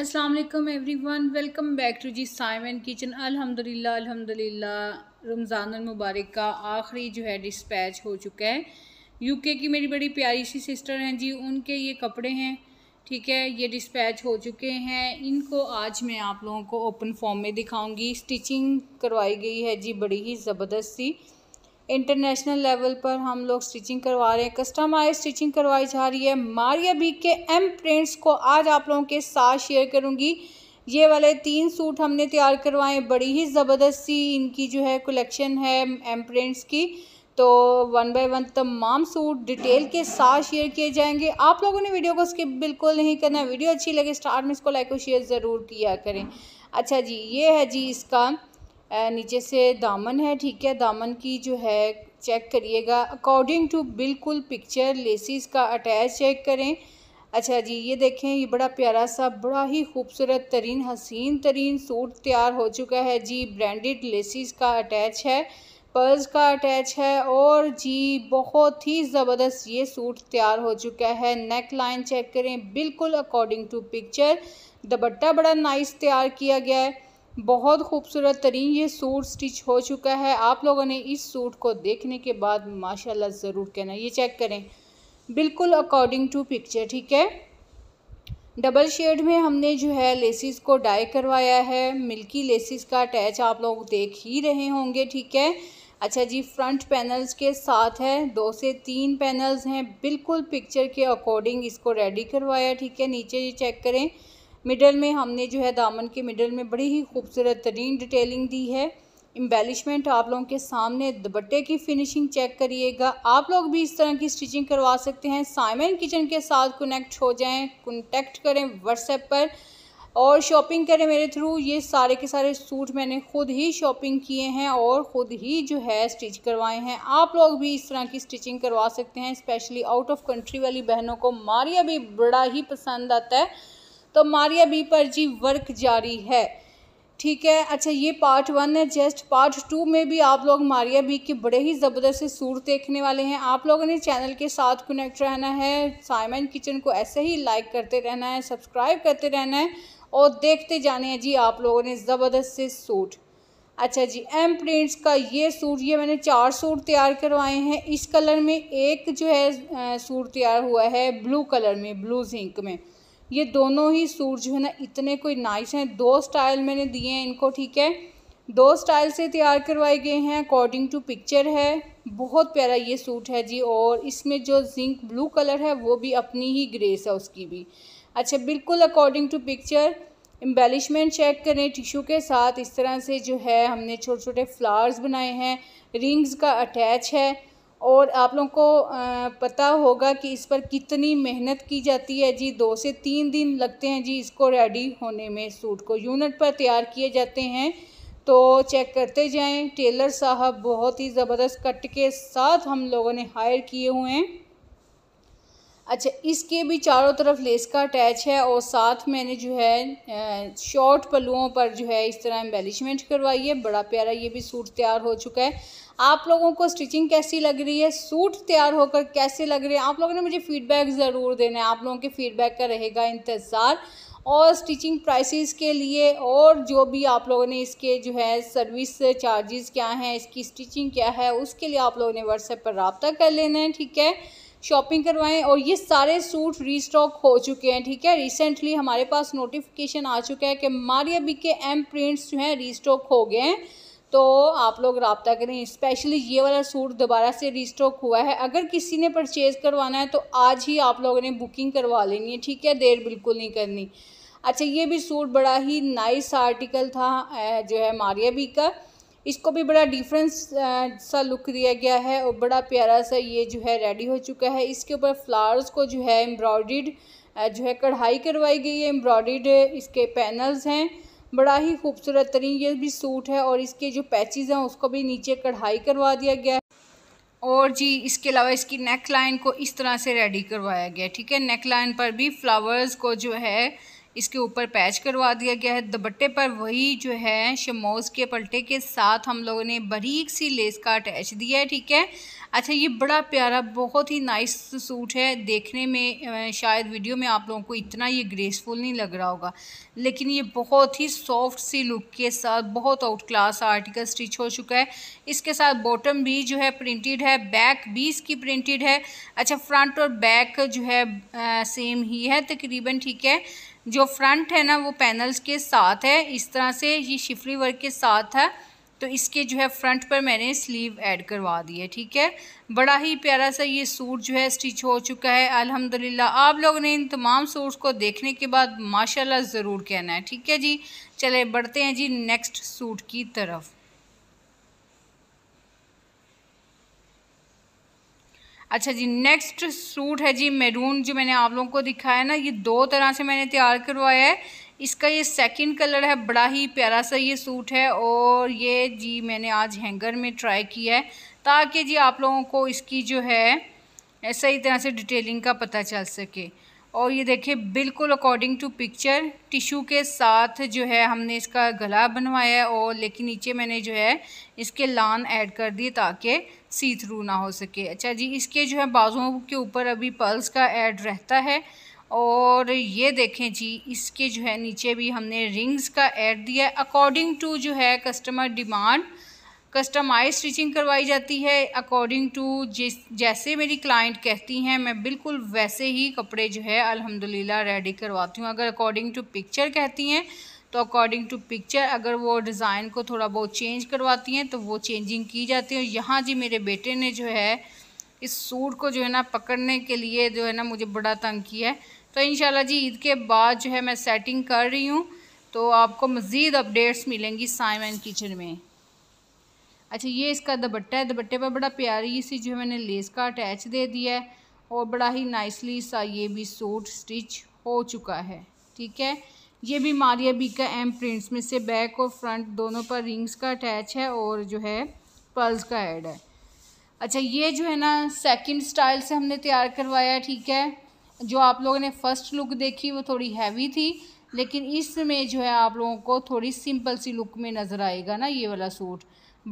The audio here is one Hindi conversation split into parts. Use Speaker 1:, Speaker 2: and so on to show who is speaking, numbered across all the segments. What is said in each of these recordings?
Speaker 1: अस्सलाम वालेकुम वन वेलकम बैक टू जी साइमन किचन अल्हम्दुलिल्लाह अल्हम्दुलिल्लाह रमज़ान मुबारक का आखिरी जो है डिस्पैच हो चुका है यूके की मेरी बड़ी प्यारी सी सिस्टर हैं जी उनके ये कपड़े हैं ठीक है ये डिस्पैच हो चुके हैं इनको आज मैं आप लोगों को ओपन फॉर्म में दिखाऊंगी स्टिचिंग करवाई गई है जी बड़ी ही ज़बरदस्त सी इंटरनेशनल लेवल पर हम लोग स्टिचिंग करवा रहे हैं कस्टमाइज स्टिचिंग करवाई जा रही है मारिया बीक के एम प्रिंट्स को आज आप लोगों के साथ शेयर करूँगी ये वाले तीन सूट हमने तैयार करवाए बड़ी ही ज़बरदस्त सी इनकी जो है कलेक्शन है एम प्रिंट्स की तो वन बाय वन तमाम सूट डिटेल के साथ शेयर किए जाएंगे आप लोगों ने वीडियो को स्किप बिल्कुल नहीं करना वीडियो अच्छी लगे स्टार्ट में इसको लाइक और शेयर ज़रूर किया करें अच्छा जी ये है जी इसका नीचे से दामन है ठीक है दामन की जो है चेक करिएगा अकॉर्डिंग टू बिल्कुल पिक्चर लेसिस का अटैच चेक करें अच्छा जी ये देखें ये बड़ा प्यारा सा बड़ा ही खूबसूरत तरीन हसीन तरीन सूट तैयार हो चुका है जी ब्रांडेड लेसिस का अटैच है पर्स का अटैच है और जी बहुत ही ज़बरदस्त ये सूट तैयार हो चुका है नेक लाइन चेक करें बिल्कुल अकॉर्डिंग टू पिक्चर दुपट्टा बड़ा नाइस तैयार किया गया है बहुत खूबसूरत तरीन ये सूट स्टिच हो चुका है आप लोगों ने इस सूट को देखने के बाद माशाल्लाह ज़रूर कहना ये चेक करें बिल्कुल अकॉर्डिंग टू पिक्चर ठीक है डबल शेड में हमने जो है लेसिस को डाई करवाया है मिल्की लेसिस का अटैच आप लोग देख ही रहे होंगे ठीक है अच्छा जी फ्रंट पैनल्स के साथ है दो से तीन पैनल्स हैं बिल्कुल पिक्चर के अकॉर्डिंग इसको रेडी करवाया ठीक है नीचे ये चेक करें मिडल में हमने जो है दामन के मिडल में बड़ी ही खूबसूरत तरीन डिटेलिंग दी है एम्बेलिशमेंट आप लोगों के सामने दुपट्टे की फिनिशिंग चेक करिएगा आप लोग भी इस तरह की स्टिचिंग करवा सकते हैं साइमन किचन के साथ कनेक्ट हो जाएं कॉन्टेक्ट करें व्हाट्सएप पर और शॉपिंग करें मेरे थ्रू ये सारे के सारे सूट मैंने खुद ही शॉपिंग किए हैं और ख़ुद ही जो है स्टिच करवाए हैं आप लोग भी इस तरह की स्टिचिंग करवा सकते हैं स्पेशली आउट ऑफ कंट्री वाली बहनों को मारिया भी बड़ा ही पसंद आता है तो मारिया बी पर जी वर्क जारी है ठीक है अच्छा ये पार्ट वन है जस्ट पार्ट टू में भी आप लोग मारिया बी के बड़े ही ज़बरदस्त सूट देखने वाले हैं आप लोगों ने चैनल के साथ कनेक्ट रहना है साइमन किचन को ऐसे ही लाइक करते रहना है सब्सक्राइब करते रहना है और देखते जाने हैं जी आप लोगों ने ज़बरदस्त से सूट अच्छा जी एम प्रिंट्स का ये सूट ये मैंने चार सूट तैयार करवाए हैं इस कलर में एक जो है सूट तैयार हुआ है ब्लू कलर में ब्लू जिंक में ये दोनों ही सूट जो है ना इतने कोई नाइस हैं दो स्टाइल मैंने दिए हैं इनको ठीक है दो स्टाइल से तैयार करवाए गए हैं अकॉर्डिंग टू पिक्चर है बहुत प्यारा ये सूट है जी और इसमें जो जिंक ब्लू कलर है वो भी अपनी ही ग्रेस है उसकी भी अच्छा बिल्कुल according to picture embellishment check करें टिशू के साथ इस तरह से जो है हमने छोटे छोटे फ्लावर्स बनाए हैं रिंग्स का अटैच है और आप लोगों को पता होगा कि इस पर कितनी मेहनत की जाती है जी दो से तीन दिन लगते हैं जी इसको रेडी होने में सूट को यूनिट पर तैयार किए जाते हैं तो चेक करते जाएं टेलर साहब बहुत ही ज़बरदस्त कट के साथ हम लोगों ने हायर किए हुए हैं अच्छा इसके भी चारों तरफ लेस का अटैच है और साथ मैंने जो है शॉर्ट पलुओं पर जो है इस तरह एम्बेलिशमेंट करवाई है बड़ा प्यारा ये भी सूट तैयार हो चुका है आप लोगों को स्टिचिंग कैसी लग रही है सूट तैयार होकर कैसे लग रहे हैं आप लोगों ने मुझे फ़ीडबैक ज़रूर देना है आप लोगों के फ़ीडबैक का रहेगा इंतज़ार और स्टिचिंग प्राइसेस के लिए और जो भी आप लोगों ने इसके जो है सर्विस चार्जेस क्या हैं इसकी स्टिचिंग क्या है उसके लिए आप लोगों ने व्हाट्सएप पर रबता कर लेना है ठीक है शॉपिंग करवाएं और ये सारे सूट रीस्टॉक हो चुके हैं ठीक है रिसेंटली हमारे पास नोटिफिकेशन आ चुका है कि मारिया बी के एम प्रिंट्स जो हैं रीस्टॉक हो गए हैं तो आप लोग रबता करें स्पेशली ये वाला सूट दोबारा से रिस्टॉक हुआ है अगर किसी ने परचेज़ करवाना है तो आज ही आप लोगों ने बुकिंग करवा लेनी है ठीक है देर बिल्कुल नहीं करनी अच्छा ये भी सूट बड़ा ही नाइस आर्टिकल था जो है मारिया बी का इसको भी बड़ा डिफरेंस सा लुक दिया गया है और बड़ा प्यारा सा ये जो है रेडी हो चुका है इसके ऊपर फ्लावर्स को जो है एम्ब्रॉयड जो है कढ़ाई करवाई गई है एम्ब्रॉयड इसके पैनल्स हैं बड़ा ही खूबसूरत तरीन ये भी सूट है और इसके जो पैचेज़ हैं उसको भी नीचे कढ़ाई करवा दिया गया है और जी इसके अलावा इसकी नेक लाइन को इस तरह से रेडी करवाया गया ठीक है नेक लाइन पर भी फ्लावर्स को जो है इसके ऊपर पैच करवा दिया गया है दुपट्टे पर वही जो है शमोज़ के पलटे के साथ हम लोगों ने बारीक सी लेस का अटैच दिया है ठीक है अच्छा ये बड़ा प्यारा बहुत ही नाइस सूट है देखने में शायद वीडियो में आप लोगों को इतना ये ग्रेसफुल नहीं लग रहा होगा लेकिन ये बहुत ही सॉफ्ट सी लुक के साथ बहुत आउट क्लास आर्टिकल स्टिच हो चुका है इसके साथ बॉटम भी जो है प्रिंटेड है बैक भी इसकी प्रिंटेड है अच्छा फ्रंट और बैक जो है आ, सेम ही है तकरीबन ठीक है जो फ्रंट है ना वो पैनल्स के साथ है इस तरह से ये शिफरी वर्क के साथ है तो इसके जो है फ्रंट पर मैंने स्लीव ऐड करवा दी है ठीक है बड़ा ही प्यारा सा ये सूट जो है स्टिच हो चुका है अल्हम्दुलिल्लाह आप लोगों ने इन तमाम सूट्स को देखने के बाद माशाल्लाह ज़रूर कहना है ठीक है जी चले बढ़ते हैं जी नेक्स्ट सूट की तरफ अच्छा जी नेक्स्ट सूट है जी मेरून जो मैंने आप लोगों को दिखाया ना ये दो तरह से मैंने तैयार करवाया है इसका ये सेकंड कलर है बड़ा ही प्यारा सा ये सूट है और ये जी मैंने आज हैंगर में ट्राई किया है ताकि जी आप लोगों को इसकी जो है सही तरह से डिटेलिंग का पता चल सके और ये देखिए बिल्कुल अकॉर्डिंग टू पिक्चर टिशू के साथ जो है हमने इसका गला बनवाया है और लेकिन नीचे मैंने जो है इसके लान ऐड कर दिए ताकि सी थ्रू ना हो सके अच्छा जी इसके जो है बाजुओं के ऊपर अभी पल्स का ऐड रहता है और ये देखें जी इसके जो है नीचे भी हमने रिंग्स का ऐड दिया अकॉर्डिंग टू जो है कस्टमर डिमांड कस्टमाइज स्टिचिंग करवाई जाती है अकॉर्डिंग टू जिस जैसे मेरी क्लाइंट कहती हैं मैं बिल्कुल वैसे ही कपड़े जो है अल्हम्दुलिल्लाह रेडी करवाती हूँ अगर अकॉर्डिंग टू पिक्चर कहती हैं तो अकॉर्डिंग टू पिक्चर अगर वो डिज़ाइन को थोड़ा बहुत चेंज करवाती हैं तो वो चेंजिंग की जाती है और यहाँ जी मेरे बेटे ने जो है इस सूट को जो है ना पकड़ने के लिए जो है ना मुझे बड़ा तंग किया है तो इन जी ईद के बाद जो है मैं सेटिंग कर रही हूँ तो आपको मज़ीद अपडेट्स मिलेंगी साइम किचन में अच्छा ये इसका दुपट्टा है दुपट्टे पर बड़ा प्यारी सी जो है मैंने लेस का अटैच दे दिया है और बड़ा ही नाइसली सा ये भी सूट स्टिच हो चुका है ठीक है ये बीमारियाँ का एम प्रिंट्स में से बैक और फ्रंट दोनों पर रिंग्स का अटैच है और जो है पर्ल्स का ऐड है अच्छा ये जो है ना सेकंड स्टाइल से हमने तैयार करवाया ठीक है जो आप लोगों ने फ़र्स्ट लुक देखी वो थोड़ी हैवी थी लेकिन इसमें जो है आप लोगों को थोड़ी सिंपल सी लुक में नज़र आएगा ना ये वाला सूट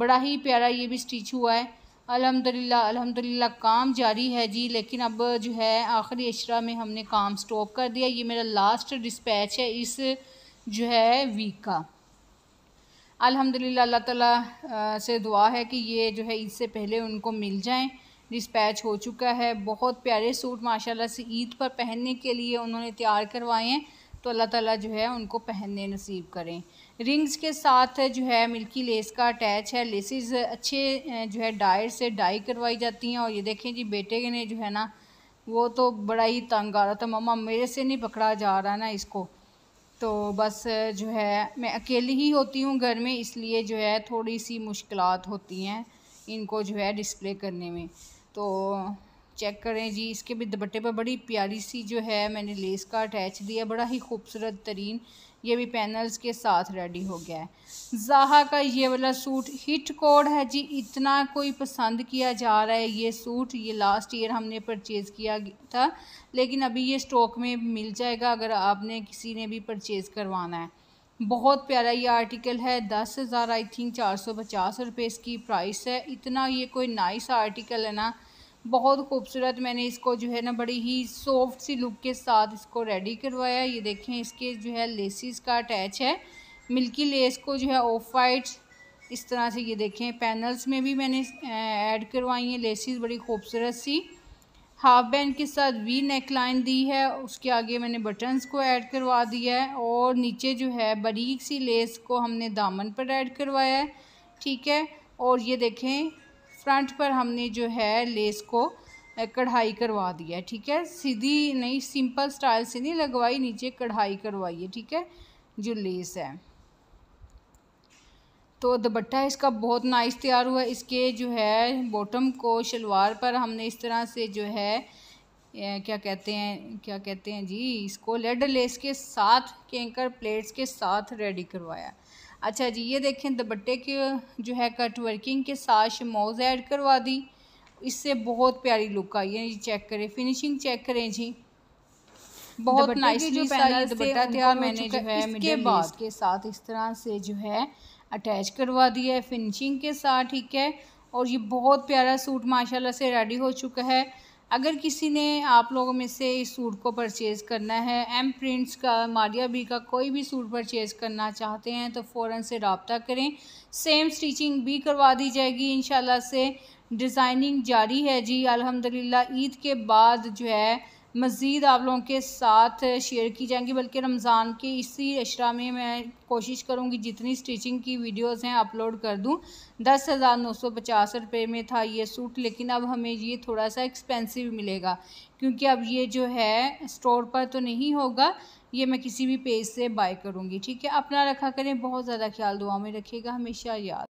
Speaker 1: बड़ा ही प्यारा ये भी स्टिच हुआ है अल्हम्दुलिल्लाह अल्हम्दुलिल्लाह काम जारी है जी लेकिन अब जो है आखिरी अशरा में हमने काम स्टॉप कर दिया ये मेरा लास्ट डिस्पैच है इस जो है वीक का अल्हम्दुलिल्लाह अल्लाह ताला से दुआ है कि ये जो है ईद से पहले उनको मिल जाए डिस्पैच हो चुका है बहुत प्यारे सूट माशाल्लाह से ईद पर पहनने के लिए उन्होंने तैयार करवाए हैं तो अल्लाह ताला जो है उनको पहनने नसीब करें रिंग्स के साथ जो है मिल्की लेस का अटैच है लेसेस अच्छे जो है डायर से डाई करवाई जाती हैं और ये देखें जी बेटे ने जो है ना वो तो बड़ा ही तंग आ रहा था मम्मा मेरे से नहीं पकड़ा जा रहा ना इसको तो बस जो है मैं अकेली ही होती हूँ घर में इसलिए जो है थोड़ी सी मुश्किल होती हैं इनको जो है डिस्प्ले करने में तो चेक करें जी इसके भी दुपट्टे पर बड़ी प्यारी सी जो है मैंने लेस का अटैच दिया बड़ा ही खूबसूरत तरीन ये भी पैनल्स के साथ रेडी हो गया है जहा का ये वाला सूट हिट कोड है जी इतना कोई पसंद किया जा रहा है ये सूट ये लास्ट ईयर हमने परचेज़ किया था लेकिन अभी ये स्टॉक में मिल जाएगा अगर आपने किसी ने भी परचेज़ करवाना है बहुत प्यारा ये आर्टिकल है दस हज़ार आई थिंक चार सौ पचास रुपये इसकी प्राइस है इतना ये कोई नाइस आर्टिकल है ना बहुत खूबसूरत मैंने इसको जो है ना बड़ी ही सॉफ्ट सी लुक के साथ इसको रेडी करवाया ये देखें इसके जो है लेसिस का अटैच है मिल्की लेस को जो है ऑफ वाइट इस तरह से ये देखें पैनल्स में भी मैंने ऐड करवाई हैं लेसिस बड़ी खूबसूरत सी हाफ बैंड के साथ वी नेक लाइन दी है उसके आगे मैंने बटन्स को ऐड करवा दिया है और नीचे जो है बारीक सी लेस को हमने दामन पर ऐड करवाया है ठीक है और ये देखें फ्रंट पर हमने जो है लेस को कढ़ाई करवा दिया है ठीक है सीधी नहीं सिंपल स्टाइल से नहीं लगवाई नीचे कढ़ाई करवाई है ठीक है जो लेस है तो दुपट्टा इसका बहुत नाइस तैयार हुआ इसके जो है बॉटम को शलवार पर हमने इस तरह से जो है क्या कहते हैं क्या कहते हैं जी इसको लेड लेस के साथ कैंकर प्लेट्स के साथ रेडी करवाया अच्छा जी ये देखें दुपट्टे के जो है कट वर्किंग के साथ शमोज ऐड करवा दी इससे बहुत प्यारी लुक आई है जी चेक करें फिनिशिंग चेक करें जी बहुत नाइसली सारी दुपट्टा मैंने जो है इसके बाद के साथ इस तरह से जो है अटैच करवा दिया है फिनिशिंग के साथ ठीक है और ये बहुत प्यारा सूट माशाल्लाह से रेडी हो चुका है अगर किसी ने आप लोगों में से इस सूट को परचेज़ करना है एम प्रिंट्स का मारिया बी का कोई भी सूट परचेज़ करना चाहते हैं तो फ़ौर से रबता करें सेम स्टिचिंग भी करवा दी जाएगी इन से डिज़ाइनिंग जारी है जी अलहमदिल्ला ईद के बाद जो है मज़ीद आप लोगों के साथ शेयर की जाएंगी बल्कि रमज़ान के इसी अशरा में मैं कोशिश करूँगी जितनी स्टिचिंग की वीडियोस हैं अपलोड कर दूँ दस हज़ार नौ सौ पचास रुपये में था ये सूट लेकिन अब हमें ये थोड़ा सा एक्सपेंसिव मिलेगा क्योंकि अब ये जो है स्टोर पर तो नहीं होगा ये मैं किसी भी पेज से बाय करूँगी ठीक है अपना रखा करें बहुत ज़्यादा ख्याल दुआ में रखिएगा हमेशा याद